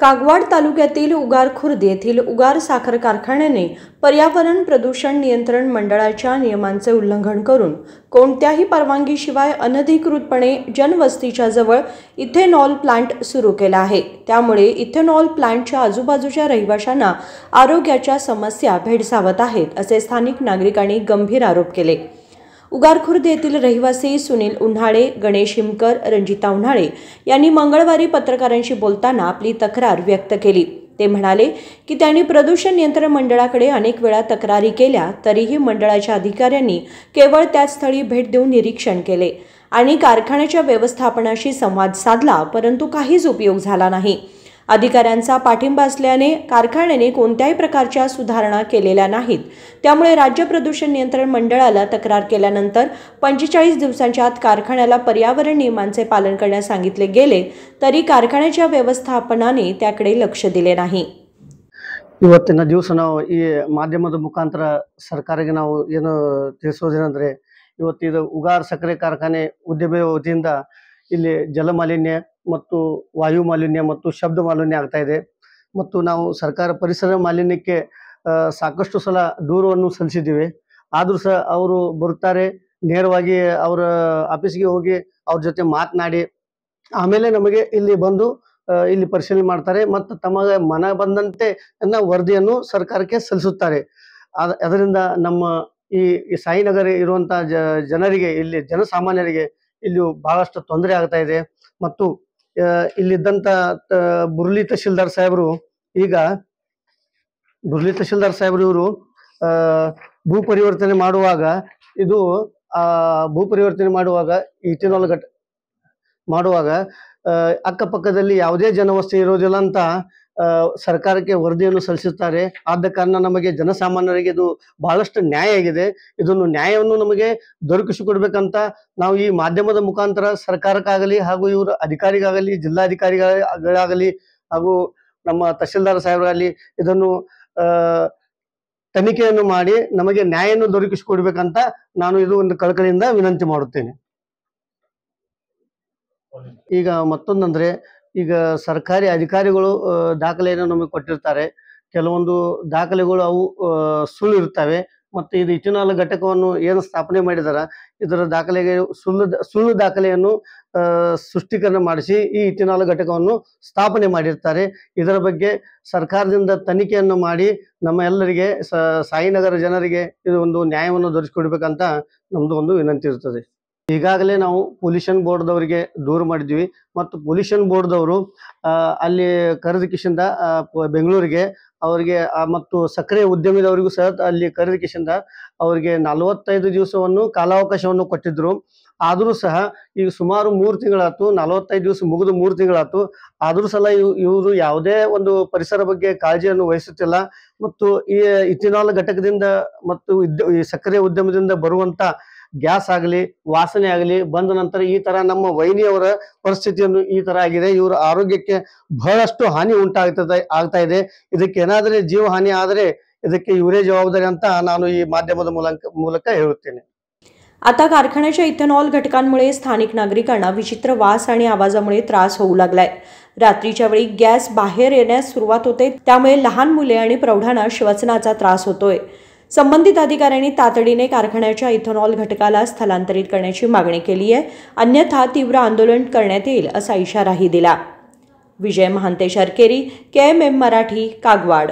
कागवाड तालुक्यातील उगार खुर्द येथील उगार साखर कारखान्याने पर्यावरण प्रदूषण नियंत्रण मंडळाच्या नियमांचे उल्लंघन करून कोणत्याही परवानगीशिवाय अनधिकृतपणे जनवस्तीच्या जवळ इथेनॉल प्लांट सुरू केला आहे त्यामुळे इथेनॉल प्लांटच्या आजूबाजूच्या रहिवाशांना आरोग्याच्या समस्या भेडसावत आहेत असे स्थानिक नागरिकांनी गंभीर आरोप केले उगारखुर्द येथील रहिवासी सुनील उन्हाळे गणेश हिमकर रंजिता उन्हाळे यांनी मंगळवारी पत्रकारांशी बोलताना आपली तक्रार व्यक्त केली ते म्हणाले की त्यांनी प्रदूषण नियंत्रण मंडळाकडे अनेक वेळा तक्रारी केल्या तरीही मंडळाच्या अधिकाऱ्यांनी केवळ त्याच स्थळी भेट देऊन निरीक्षण केले आणि कारखान्याच्या व्यवस्थापनाशी संवाद साधला परंतु काहीच उपयोग झाला नाही अधिकाऱ्यांचा पाठिंबा असल्याने कारखान्याने कोणत्याही प्रकारच्या सुधारणा केलेल्या नाहीत त्यामुळे राज्य प्रदूषण नियंत्रण मंडळाला तक्रार केल्यानंतर पंचेचाळीस दिवसांच्या आत कारखान्याला पर्यावरण नियमांचे पालन करण्यास सांगितले गेले तरी कारखान्याच्या व्यवस्थापनाने त्याकडे लक्ष दिले नाही ಇವತ್ತಿನ ದಿವಸ ನಾವು ಈ ಮಾಧ್ಯಮದ ಮುಖಾಂತರ ಸರ್ಕಾರಿಗೆ ನಾವು ಏನು ತಿಳಿಸೋದೇನೆಂದರೆ ಇವತ್ತಿದು ಉಗಾರ್ ಸಕ್ಕರೆ ಕಾರ್ಖಾನೆ ಉದ್ಯಮ ವತಿಯಿಂದ ಮತ್ತು ವಾಯು ಮಾಲಿನ್ಯ ಮತ್ತು ಶಬ್ದ ಮಾಲಿನ್ಯ ಆಗ್ತಾ ಇದೆ ಮತ್ತು ನಾವು ಸರ್ಕಾರ ಪರಿಸರ ಮಾಲಿನ್ಯಕ್ಕೆ ಸಾಕಷ್ಟು ಸಲ ದೂರವನ್ನು ಸಲ್ಲಿಸಿದ್ದೀವಿ ಆದರೂ ಸಹ ಅವರು ಬರುತ್ತಾರೆ ನೇರವಾಗಿ ಅವರ ಆಫೀಸ್ಗೆ ಹೋಗಿ ಅವ್ರ ಜೊತೆ ಮಾತನಾಡಿ ಆಮೇಲೆ ನಮಗೆ ಇಲ್ಲಿ ಬಂದು ಇಲ್ಲಿ ಪರಿಶೀಲನೆ ಮಾಡ್ತಾರೆ ಮತ್ತು ತಮಗೆ ಮನ ಬಂದಂತೆ ವರದಿಯನ್ನು ಸರ್ಕಾರಕ್ಕೆ ಸಲ್ಲಿಸುತ್ತಾರೆ ಅದರಿಂದ ನಮ್ಮ ಈ ಸಾಯಿನಗರ ಇರುವಂತಹ ಜನರಿಗೆ ಇಲ್ಲಿ ಜನಸಾಮಾನ್ಯರಿಗೆ ಇಲ್ಲಿ ಬಹಳಷ್ಟು ತೊಂದರೆ ಆಗ್ತಾ ಇದೆ ಮತ್ತು ಇಲ್ಲಿದ್ದಂತ ಬುರ್ಲಿ ತಹಶೀಲ್ದಾರ್ ಸಾಹೇಬರು ಈಗ ಬುರ್ಲಿ ತಹಶೀಲ್ದಾರ್ ಸಾಹೇಬರು ಇವರು ಭೂ ಪರಿವರ್ತನೆ ಮಾಡುವಾಗ ಇದು ಆ ಭೂ ಪರಿವರ್ತನೆ ಮಾಡುವಾಗ ಇಥಿನಾಲ್ ಘಟ ಮಾಡುವಾಗ ಅಕ್ಕಪಕ್ಕದಲ್ಲಿ ಯಾವುದೇ ಜನವಸತಿ ಇರೋದಿಲ್ಲ ಅಂತ ಸರ್ಕಾರಕ್ಕೆ ವರದಿಯನ್ನು ಸಲ್ಲಿಸುತ್ತಾರೆ ಆದ ಕಾರಣ ನಮಗೆ ಜನಸಾಮಾನ್ಯರಿಗೆ ಇದು ಬಹಳಷ್ಟು ನ್ಯಾಯ ಆಗಿದೆ ಇದನ್ನು ನ್ಯಾಯವನ್ನು ನಮಗೆ ದೊರಕಿಸಿಕೊಡ್ಬೇಕಂತ ನಾವು ಈ ಮಾಧ್ಯಮದ ಮುಖಾಂತರ ಸರ್ಕಾರಕ್ಕಾಗಲಿ ಹಾಗೂ ಇವರ ಅಧಿಕಾರಿಗಾಗಲಿ ಜಿಲ್ಲಾಧಿಕಾರಿಗಳಾಗಲಿ ಹಾಗೂ ನಮ್ಮ ತಹಶೀಲ್ದಾರ್ ಸಾಹೇಬರಾಗಲಿ ಇದನ್ನು ತನಿಖೆಯನ್ನು ಮಾಡಿ ನಮಗೆ ನ್ಯಾಯವನ್ನು ದೊರಕಿಸಿಕೊಡ್ಬೇಕಂತ ನಾನು ಇದು ಒಂದು ಕಳಕಳಿಯಿಂದ ವಿನಂತಿ ಮಾಡುತ್ತೇನೆ ಈಗ ಮತ್ತೊಂದಂದ್ರೆ ಈಗ ಸರ್ಕಾರಿ ಅಧಿಕಾರಿಗಳು ದಾಖಲೆಯನ್ನು ನಮಗೆ ಕೊಟ್ಟಿರ್ತಾರೆ ಕೆಲವೊಂದು ದಾಖಲೆಗಳು ಅವು ಸುಳ್ಳು ಇರ್ತವೆ ಮತ್ತು ಇದು ಇಟಿನಾಲ್ ಘಟಕವನ್ನು ಏನು ಸ್ಥಾಪನೆ ಮಾಡಿದಾರ ಇದರ ದಾಖಲೆಗೆ ಸುಳ್ಳು ಸುಳ್ಳು ದಾಖಲೆಯನ್ನು ಸೃಷ್ಟೀಕರಣ ಮಾಡಿಸಿ ಈ ಇಟಿನಾಲ್ ಘಟಕವನ್ನು ಸ್ಥಾಪನೆ ಮಾಡಿರ್ತಾರೆ ಇದರ ಬಗ್ಗೆ ಸರ್ಕಾರದಿಂದ ತನಿಖೆಯನ್ನು ಮಾಡಿ ನಮ್ಮ ಎಲ್ಲರಿಗೆ ಸಾಯಿನಗರ ಜನರಿಗೆ ಇದು ಒಂದು ನ್ಯಾಯವನ್ನು ದೊರಕಿಕೊಡ್ಬೇಕಂತ ನಮ್ಮದು ಒಂದು ವಿನಂತಿ ಇರ್ತದೆ ಈಗಾಗಲೇ ನಾವು ಪೊಲ್ಯೂಷನ್ ಬೋರ್ಡ್ದವರಿಗೆ ದೂರ ಮಾಡಿದ್ವಿ ಮತ್ತು ಪೊಲ್ಯೂಷನ್ ಬೋರ್ಡ್ದವರು ಅಲ್ಲಿ ಕಿಶಿಂದ ಬೆಂಗಳೂರಿಗೆ ಅವರಿಗೆ ಮತ್ತು ಸಕ್ಕರೆ ಉದ್ಯಮದವರಿಗೂ ಸಹ ಅಲ್ಲಿ ಕಿಶಿಂದ ಅವರಿಗೆ ನಲವತ್ತೈದು ದಿವಸವನ್ನು ಕಾಲಾವಕಾಶವನ್ನು ಕೊಟ್ಟಿದ್ರು ಆದರೂ ಸಹ ಈಗ ಸುಮಾರು ಮೂರು ತಿಂಗಳಾಯ್ತು ನಲವತ್ತೈದು ದಿವಸ ಮುಗಿದು ಮೂರು ತಿಂಗಳಾಯ್ತು ಆದರೂ ಸಲ ಇವ್ ಇವರು ಯಾವುದೇ ಒಂದು ಪರಿಸರ ಬಗ್ಗೆ ಕಾಳಜಿಯನ್ನು ವಹಿಸುತ್ತಿಲ್ಲ ಮತ್ತು ಈ ಇಥಿನಾಲ್ ಘಟಕದಿಂದ ಮತ್ತು ಈ ಸಕ್ಕರೆ ಉದ್ಯಮದಿಂದ ಬರುವಂಥ ಗ್ಯಾಸ್ ಆಗಲಿ ವಾಸನೆ ಆಗಲಿ ಬಂದ ನಂತರ ಈ ತರ ನಮ್ಮ ವೈನಿಯವರ ಪರಿಸ್ಥಿತಿಯನ್ನು ಈ ತರ ಆಗಿದೆ ಇವರ ಆರೋಗ್ಯಕ್ಕೆ ಬಹಳಷ್ಟು ಹಾನಿ ಉಂಟಾಗ್ತದೆ ಆಗ್ತಾ ಇದೆ ಇದಕ್ಕೆ ಏನಾದರೆ ಜೀವ ಹಾನಿ ಆದರೆ ಇದಕ್ಕೆ ಇವರೇ ಜವಾಬ್ದಾರಿ ಅಂತ ನಾನು ಈ ಮಾಧ್ಯಮದ ಮೂಲಕ ಮೂಲಕ ಹೇಳುತ್ತೇನೆ आता कारखान्याच्या इथेनॉल घटकांमुळे स्थानिक नागरिकांना विचित्र वास आणि आवाजामुळे त्रास होऊ लागलाय रात्रीच्या वेळी गॅस बाहेर येण्यास सुरुवात होते त्यामुळे लहान मुले आणि प्रौढांना श्वसनाचा त्रास होतोय संबंधित अधिकाऱ्यांनी तातडीने कारखान्याच्या इथेनॉल घटकाला स्थलांतरित करण्याची मागणी केली आहे अन्यथा तीव्र आंदोलन करण्यात येईल असा इशाराही दिला विजय महांते शरकेरी के एम एम मराठी कागवाड